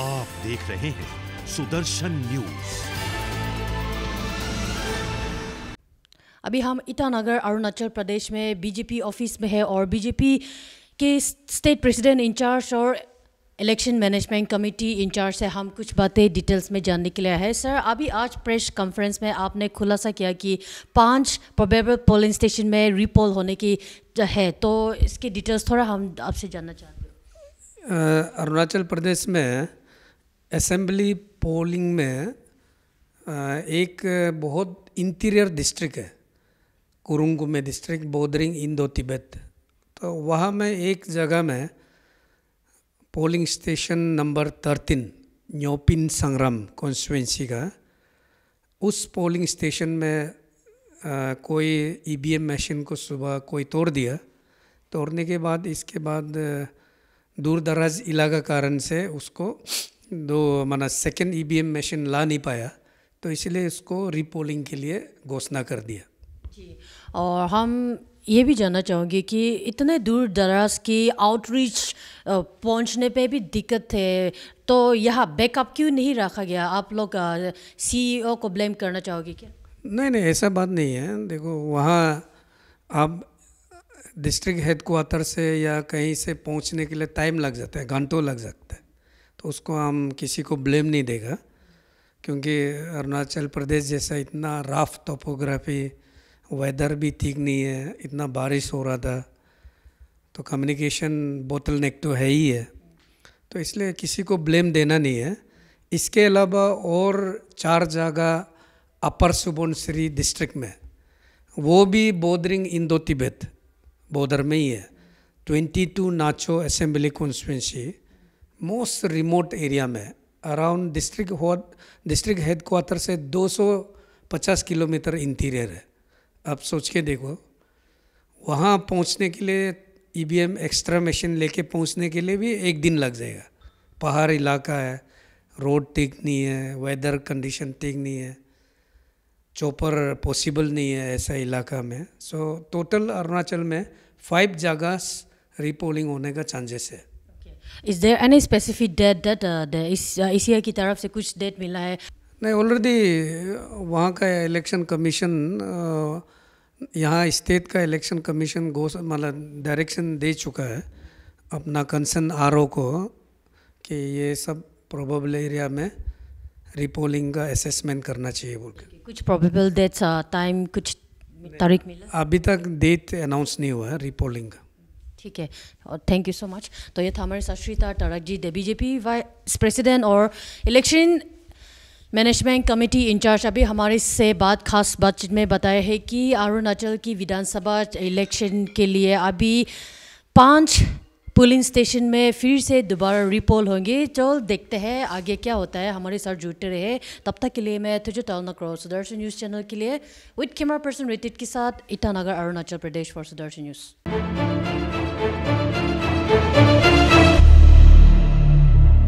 आप देख रहे हैं सुदर्शन न्यूज अभी हम ईटानगर अरुणाचल प्रदेश में बीजेपी ऑफिस में है और बीजेपी के स्टेट प्रेसिडेंट इंचार्ज और इलेक्शन मैनेजमेंट कमेटी इंचार्ज से हम कुछ बातें डिटेल्स में जानने के लिए है सर अभी आज प्रेस कॉन्फ्रेंस में आपने खुलासा किया कि पांच प्रोबेबल पोलिंग स्टेशन में रिपोल होने की है तो इसकी डिटेल्स थोड़ा हम आपसे जानना चाहते हैं अरुणाचल प्रदेश में असेंबली पोलिंग में एक बहुत इंटीरियर डिस्ट्रिक्ट है कुरुंग में डिस्ट्रिक्ट बोदरिंग इंदो तिब्बत तो वहाँ में एक जगह में polling station number thirteen Nyapin संग्राम कॉन्स्टिटेंसी का उस पोलिंग स्टेशन में आ, कोई ईवीएम मशीन को सुबह कोई तोड़ दिया तोड़ने के बाद इसके बाद दूर दराज इलाका कारण से उसको दो माना सेकेंड ई एम मशीन ला नहीं पाया तो इसलिए इसको रिपोलिंग के लिए घोषणा कर दिया जी और हम ये भी जानना चाहोगे कि इतने दूर दराज की आउटरीच पहुँचने पे भी दिक्कत थे तो यहाँ बैकअप क्यों नहीं रखा गया आप लोग सीईओ e को ब्लेम करना चाहोगे क्या नहीं नहीं ऐसा बात नहीं है देखो वहाँ आप डिस्ट्रिक्ट हेडक्वार्टर से या कहीं से पहुँचने के लिए टाइम लग जाता है घंटों लग जाता है तो उसको हम किसी को ब्लेम नहीं देगा क्योंकि अरुणाचल प्रदेश जैसा इतना राफ टोपोग्राफी वेदर भी ठीक नहीं है इतना बारिश हो रहा था तो कम्युनिकेशन बोतल नेक तो है ही है तो इसलिए किसी को ब्लेम देना नहीं है इसके अलावा और चार जगह अपर सुबनश्री डिस्ट्रिक्ट में वो भी बोदरिंग इंदो तिब्बत बोदर में ही है twenty two Nacho assembly constituency most remote area में around district district head quarter 250 kilometre interior है आप सोच के देखो वहाँ पहुँचने के लिए ई एम एक्स्ट्रा मशीन लेके पहुँचने के लिए भी एक दिन लग जाएगा पहाड़ इलाका है रोड ठीक नहीं है वेदर कंडीशन ठीक नहीं है चोपर पॉसिबल नहीं है ऐसा इलाका में सो so, टोटल अरुणाचल में फाइव जगह रिपोलिंग होने का चांसेस है is there any specific date date इस की तरफ से कुछ डेट मिला है नहीं ऑलरेडी uh, वहाँ का इलेक्शन कमीशन uh, यहाँ स्टेट का इलेक्शन कमीशन घोष मतलब डायरेक्शन दे चुका है अपना कंसर्न आर को कि ये सब प्रोबेबल एरिया में रिपोलिंग का असेसमेंट करना चाहिए बोल के कुछ प्रोबेबल डेट्स टाइम कुछ तारीख मिला अभी तक डेट अनाउंस नहीं हुआ है रिपोलिंग का ठीक है और थैंक यू सो मच तो ये था हमारे साथ श्रीता टरक ji the BJP vice president और इलेक्शन मैनेजमेंट कमेटी इंचार्ज अभी हमारे से बात खास बातचीत में बताया है कि अरुणाचल की विधानसभा इलेक्शन के लिए अभी पांच पुलिंग स्टेशन में फिर से दोबारा रिपोल होंगे चल देखते हैं आगे क्या होता है हमारे साथ जुड़ते रहे तब तक के लिए मैं तुझे टाउन करो सुदर्शन न्यूज़ चैनल के लिए विथ कैमरा पर्सन रितिट के साथ Itanagar Arunachal Pradesh for Sudarshan news Thank you.